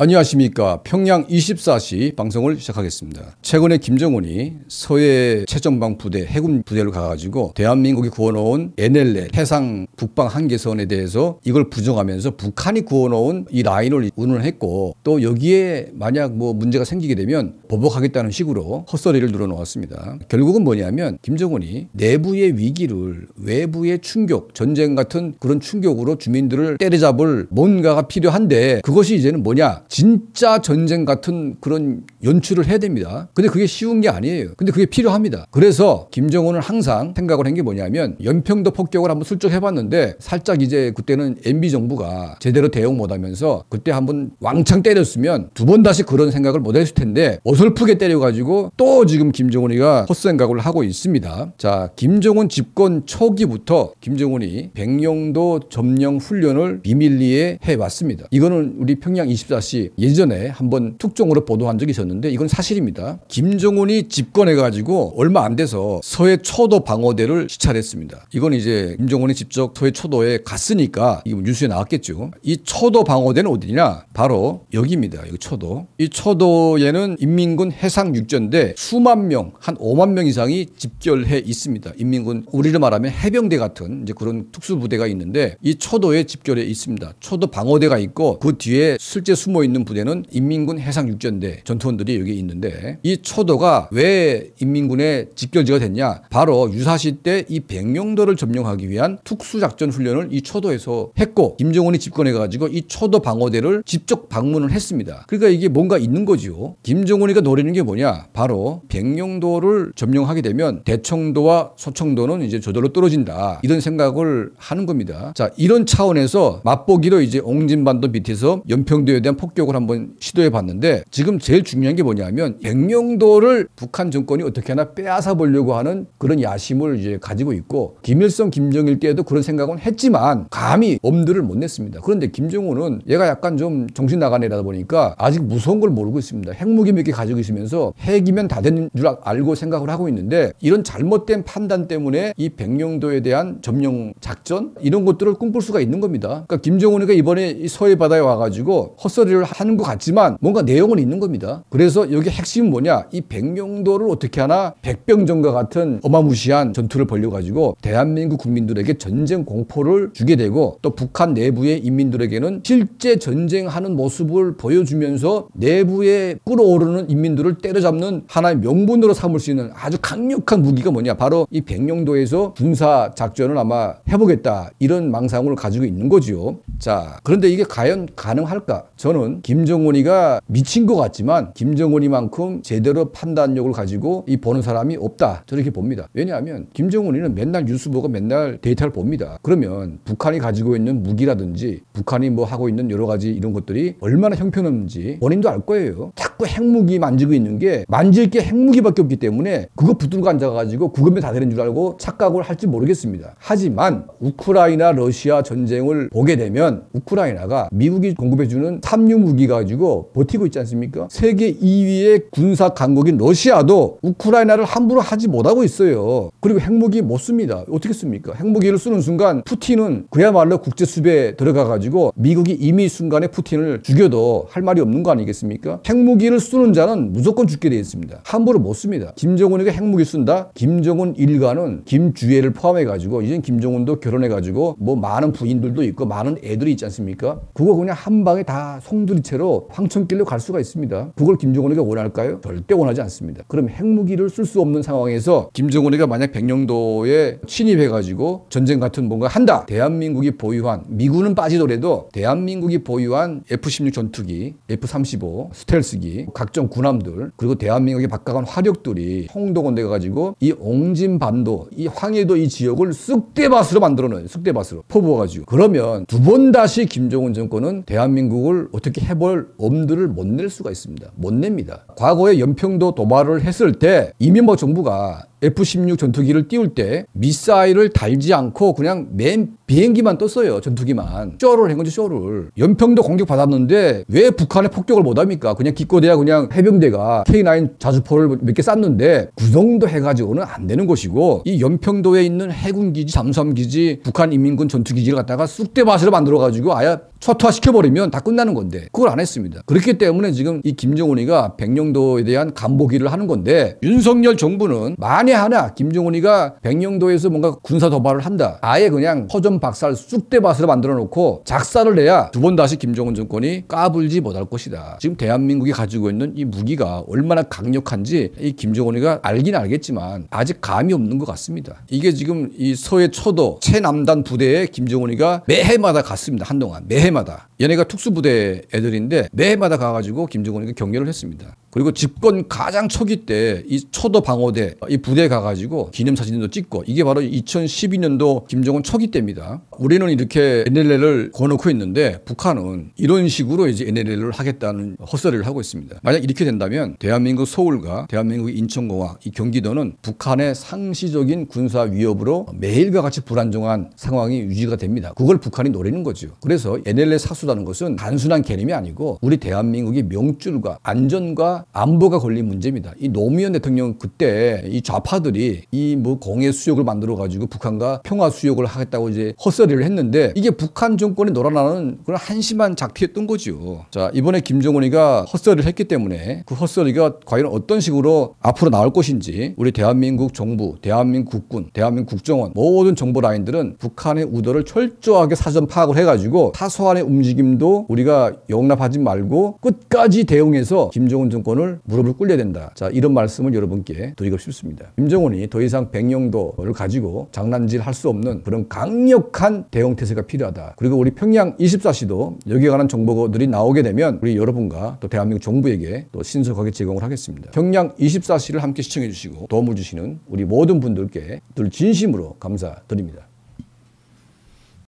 안녕하십니까. 평양 24시 방송을 시작하겠습니다. 최근에 김정은이 서해 최전방 부대 해군 부대를 가가지고 대한민국이 구워놓은 NLL 해상 국방 한계선에 대해서 이걸 부정하면서 북한이 구워놓은 이 라인을 운운했고 또 여기에 만약 뭐 문제가 생기게 되면 보복하겠다는 식으로 헛소리를 늘어놓았습니다. 결국은 뭐냐면 김정은이 내부의 위기를 외부의 충격, 전쟁 같은 그런 충격으로 주민들을 때려잡을 뭔가가 필요한데 그것이 이제는 뭐냐 진짜 전쟁 같은 그런 연출을 해야 됩니다. 근데 그게 쉬운 게 아니에요. 근데 그게 필요합니다. 그래서 김정은은 항상 생각을 한 게 뭐냐면 연평도 폭격을 한번 슬쩍 해봤는데 살짝 이제 그때는 MB 정부가 제대로 대응 못하면서 그때 한번 왕창 때렸으면 두 번 다시 그런 생각을 못 했을 텐데 어설프게 때려가지고 또 지금 김정은이가 헛생각을 하고 있습니다. 자, 김정은 집권 초기부터 김정은이 백령도 점령 훈련을 비밀리에 해왔습니다. 이거는 우리 평양 24시 것이 예전에 한번 특종으로 보도한 적이 있었는데 이건 사실입니다. 김정은이 집권해가지고 얼마 안 돼서 서해 초도 방어대를 시찰했습니다. 이건 이제 김정은이 직접 서해 초도에 갔으니까 이게 뉴스에 나왔겠죠. 이 초도 방어대는 어디냐? 바로 여기입니다. 여기 초도. 이 초도에는 인민군 해상 육전대 수만 명, 한 5만 명 이상이 집결해 있습니다. 인민군 우리를 말하면 해병대 같은 이제 그런 특수부대가 있는데 이 초도에 집결해 있습니다. 초도 방어대가 있고 그 뒤에 실제 숨어 있는 있는 부대는 인민군 해상육전대 전투원들이 여기 있는데 이 초도가 왜 인민군의 집결지가 됐냐 바로 유사시 때 이 백령도를 점령하기 위한 특수작전 훈련을 이 초도에서 했고 김정은이 집권해가지고 이 초도 방어대를 직접 방문을 했습니다. 그러니까 이게 뭔가 있는 거지요. 김정은이가 노리는 게 뭐냐 바로 백령도를 점령하게 되면 대청도와 소청도는 이제 저절로 떨어진다 이런 생각을 하는 겁니다. 자 이런 차원에서 맛보기로 이제 옹진반도 밑에서 연평도에 대한 폭격 습격을 한번 시도해 봤는데 지금 제일 중요한 게 뭐냐면 백령도를 북한 정권이 어떻게 하나 빼앗아 보려고 하는 그런 야심을 이제 가지고 있고 김일성, 김정일 때에도 그런 생각은 했지만 감히 엄두를 못 냈습니다. 그런데 김정은은 얘가 약간 좀 정신 나간 애다 라 보니까 아직 무서운 걸 모르고 있습니다. 핵무기 몇 개 가지고 있으면서 핵이면 다 된 줄 알고 생각을 하고 있는데 이런 잘못된 판단 때문에 이 백령도에 대한 점령 작전 이런 것들을 꿈꿀 수가 있는 겁니다. 그러니까 김정은이가 이번에 서해 바다에 와가지고 헛소리를 하는 것 같지만 뭔가 내용은 있는 겁니다. 그래서 여기 핵심은 뭐냐? 이 백령도를 어떻게 하나 백병전과 같은 어마무시한 전투를 벌려가지고 대한민국 국민들에게 전쟁 공포를 주게 되고 또 북한 내부의 인민들에게는 실제 전쟁하는 모습을 보여주면서 내부에 끌어오르는 인민들을 때려잡는 하나의 명분으로 삼을 수 있는 아주 강력한 무기가 뭐냐? 바로 이 백령도에서 군사 작전을 아마 해보겠다 이런 망상을 가지고 있는 거지요. 자, 그런데 이게 과연 가능할까? 저는 김정은이가 미친 것 같지만 김정은이만큼 제대로 판단력을 가지고 이 보는 사람이 없다. 저렇게 봅니다. 왜냐하면 김정은이는 맨날 뉴스 보고 맨날 데이터를 봅니다. 그러면 북한이 가지고 있는 무기라든지 북한이 뭐 하고 있는 여러 가지 이런 것들이 얼마나 형편없는지 본인도 알 거예요. 자꾸 핵무기 만지고 있는 게 만질 게 핵무기밖에 없기 때문에 그거 붙들고 앉아가지고 구금에 다 되는 줄 알고 착각을 할지 모르겠습니다. 하지만 우크라이나 러시아 전쟁을 보게 되면 우크라이나가 미국이 공급해주는 3 삼류 무기 가지고 버티고 있지 않습니까? 세계 2위의 군사 강국인 러시아도 우크라이나를 함부로 하지 못하고 있어요. 그리고 핵무기 못 씁니다. 어떻게 씁니까? 핵무기를 쓰는 순간 푸틴은 그야말로 국제 수배에 들어가 가지고 미국이 이미 순간에 푸틴을 죽여도 할 말이 없는 거 아니겠습니까? 핵무기를 쓰는 자는 무조건 죽게 되어 있습니다. 함부로 못 씁니다. 김정은에게 핵무기 쓴다? 김정은 일가는 김주애를 포함해 가지고 이젠 김정은도 결혼해 가지고 뭐 많은 부인들도 있고 많은 애들이 있지 않습니까? 그거 그냥 한 방에 다 송. 두둘이 채로 황천길로 갈 수가 있습니다. 그걸 김정은에게 원할까요? 절대 원하지 않습니다. 그럼 핵무기를 쓸 수 없는 상황에서 김정은이가 만약 백령도에 침입해가지고 전쟁 같은 뭔가 한다. 대한민국이 보유한 미군은 빠지더라도 대한민국이 보유한 F-16 전투기, F-35, 스텔스기, 각종 군함들 그리고 대한민국이 바꿔간 화력들이 홍도건대 가가지고 이 옹진반도, 이 황해도 이 지역을 쑥대밭으로 만들어놓은 쑥대밭으로 퍼부어가지고 그러면 두 번 다시 김정은 정권은 대한민국을 어떻게 이렇게 해볼 엄두를 못 낼 수가 있습니다. 못 냅니다. 과거에 연평도 도발을 했을 때 이명박 정부가 F-16 전투기를 띄울 때 미사일을 달지 않고 그냥 맨 비행기만 떴어요. 전투기만. 쇼를 한거지 쇼를. 연평도 공격받았는데 왜북한의 폭격을 못합니까? 그냥 기껏해야 그냥 해병대가 K9 자주포를 몇개 쐈는데 그 정도 해가지고는 안 되는 것이고 이 연평도에 있는 해군기지, 잠수함기지, 북한 인민군 전투기지를 갖다가 쑥대밭으로 만들어가지고 아예 초토화시켜버리면 다 끝나는 건데 그걸 안 했습니다. 그렇기 때문에 지금 이 김정은이가 백령도에 대한 간보기를 하는 건데 윤석열 정부는 많이 만에하나 김정은이가 백령도에서 뭔가 군사 도발을 한다. 아예 그냥 허전 박살 쑥대밭으로 만들어 놓고 작사를 내야 두 번 다시 김정은 정권이 까불지 못할 것이다. 지금 대한민국이 가지고 있는 이 무기가 얼마나 강력한지 이 김정은이가 알긴 알겠지만 아직 감이 없는 것 같습니다. 이게 지금 이 서해 초도 최남단 부대에 김정은이가 매해마다 갔습니다. 한동안 매해마다. 얘네가 특수부대 애들인데 매해마다 가가지고 김정은에게 경례를 했습니다. 그리고 집권 가장 초기 때 이 초도 방어대 이 부대 에 가가지고 기념사진도 찍고 이게 바로 2012년도 김정은 초기 때입니다. 우리는 이렇게 NLL을 거놓고 있는데 북한은 이런 식으로 이제 NLL을 하겠다는 헛소리를 하고 있습니다. 만약 이렇게 된다면 대한민국 서울과 대한민국 인천공항 이 경기도는 북한의 상시적인 군사 위협으로 매일과 같이 불안정한 상황이 유지가 됩니다. 그걸 북한이 노리는 거죠. 그래서 NLL 사수 실수라는 것은 단순한 개념이 아니고 우리 대한민국의 명줄과 안전과 안보가 걸린 문제입니다. 이 노무현 대통령 그때 이 좌파들이 이 뭐 공해 수역을 만들어 가지고 북한과 평화 수역을 하겠다고 이제 헛소리를 했는데 이게 북한 정권이 놀아나는 그런 한심한 작태였던 거죠. 자 이번에 김정은이가 헛소리를 했기 때문에 그 헛소리가 과연 어떤 식으로 앞으로 나올 것인지 우리 대한민국 정부, 대한민국 국군, 대한민국 국정원 모든 정보 라인들은 북한의 우도를 철저하게 사전 파악을 해가지고 사소한의 움직임 움직임도 우리가 용납하지 말고 끝까지 대응해서 김정은 정권을 무릎을 꿇려야 된다. 자, 이런 말씀을 여러분께 드리고 싶습니다. 김정은이 더 이상 백령도를 가지고 장난질 할 수 없는 그런 강력한 대응 태세가 필요하다. 그리고 우리 평양 24시도 여기에 관한 정보들이 나오게 되면 우리 여러분과 또 대한민국 정부에게 또 신속하게 제공을 하겠습니다. 평양 24시를 함께 시청해 주시고 도움을 주시는 우리 모든 분들께 늘 진심으로 감사드립니다.